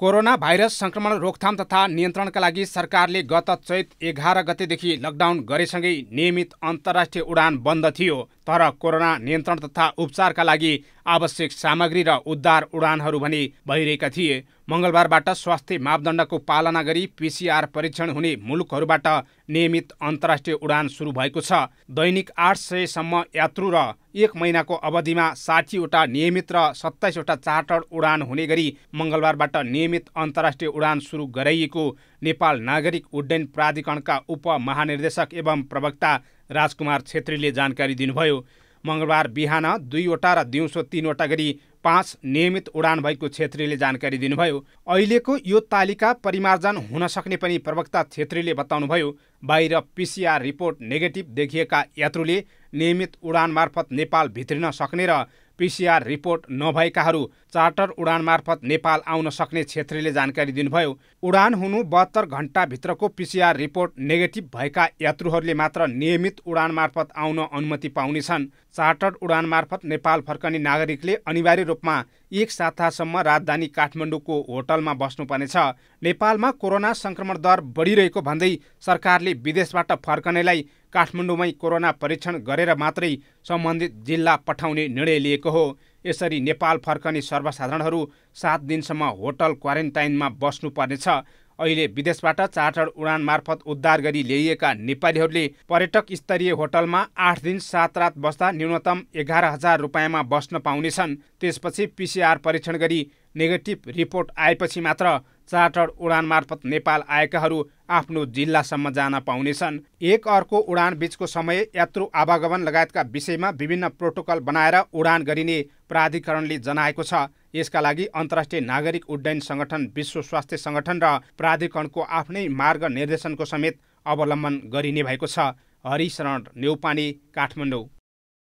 corona virus संक्रमण रोकथाम तथा नियन्त्रणका लागि सरकारले गत चैत एघार गतेदेखि लकडाउन गरेसँगै नियमित अन्तर्राष्ट्रिय उडान बन्द थियो तर कोरोना नियन्त्रण तथा उपचारका लागि आवश्यक सामग्री र उद्धार उडानहरू भने भइरहेका थिए मङ्गलबारबाट स्वास्थ्य मापदण्डको पालना गरी पिसिआर परीक्षण हुने मुलुकहरूबाट नियमित अन्तर्राष्ट्रिय उडान सुरु भएको छ दैनिक आठ सयसम्म यात्रु र एक महिनाको अवधिमा साठीवटा नियमित र सत्ताइसवटा चार्टर्ड उडान हुने गरी मङ्गलबारबाट नियमित अन्तर्राष्ट्रिय उडान सुरु गराइएको नेपाल नागरिक उड्डयन प्राधिकरणका उपमहानिर्देशक एवं प्रवक्ता राजकुमार छेत्रीले जानकारी दिनुभयो मङ्गलबार बिहान दुईवटा र दिउँसो तिनवटा गरी पाँच नियमित उडान भएको छेत्रीले जानकारी दिनुभयो अहिलेको यो तालिका परिमार्जन हुन सक्ने पनि प्रवक्ता छेत्रीले बताउनुभयो बाहिर पिसिआर रिपोर्ट नेगेटिभ देखिएका यात्रुले नियमित उडान मार्फत नेपाल भित्रिन सक्ने र पिसिआर रिपोर्ट नभएकाहरू चार्टर उडान मार्फत नेपाल आउन सक्ने छेत्रीले जानकारी दिनुभयो उडान हुनु बहत्तर घन्टाभित्रको पिसिआर रिपोर्ट नेगेटिभ भएका यात्रुहरूले मात्र नियमित उडान मार्फत आउन अनुमति पाउनेछन् चार्टर्ड उडान मार्फत नेपाल फर्कने नागरिकले अनिवार्य रूपमा एक सातासम्म राजधानी काठमाडौँको होटलमा बस्नुपर्नेछ नेपालमा कोरोना सङ्क्रमण दर बढिरहेको भन्दै सरकारले विदेशबाट फर्कनेलाई काठमाडौँमै कोरोना परीक्षण गरेर मात्रै सम्बन्धित जिल्ला पठाउने निर्णय लिएको हो यसरी नेपाल फर्कने सर्वसाधारणहरू सात दिनसम्म होटल क्वारेन्टाइनमा बस्नुपर्नेछ अहिले विदेशबाट चार्टर उडान मार्फत उद्धार गरी ल्याइएका नेपालीहरूले पर्यटक स्तरीय होटलमा आठ दिन सात रात बस्दा न्यूनतम एघार हजार रुपियाँमा बस्न पाउनेछन् त्यसपछि पिसिआर परीक्षण गरी नेगेटिभ रिपोर्ट आएपछि मात्र चार्टर उडान मार्फत नेपाल आएकाहरू आफ्नो जिल्लासम्म जान पाउनेछन् एक अर्को उडान बीचको समय यात्रु आवागमन लगायतका विषयमा विभिन्न प्रोटोकल बनाएर उडान गरिने प्राधिकरणले जनाएको छ यसका लागि अन्तर्राष्ट्रिय नागरिक उड्डयन सङ्गठन विश्व स्वास्थ्य सङ्गठन र प्राधिकरणको आफ्नै मार्ग निर्देशनको समेत अवलम्बन गरिने भएको छ हरिशरण न्यौपानी काठमाडौँ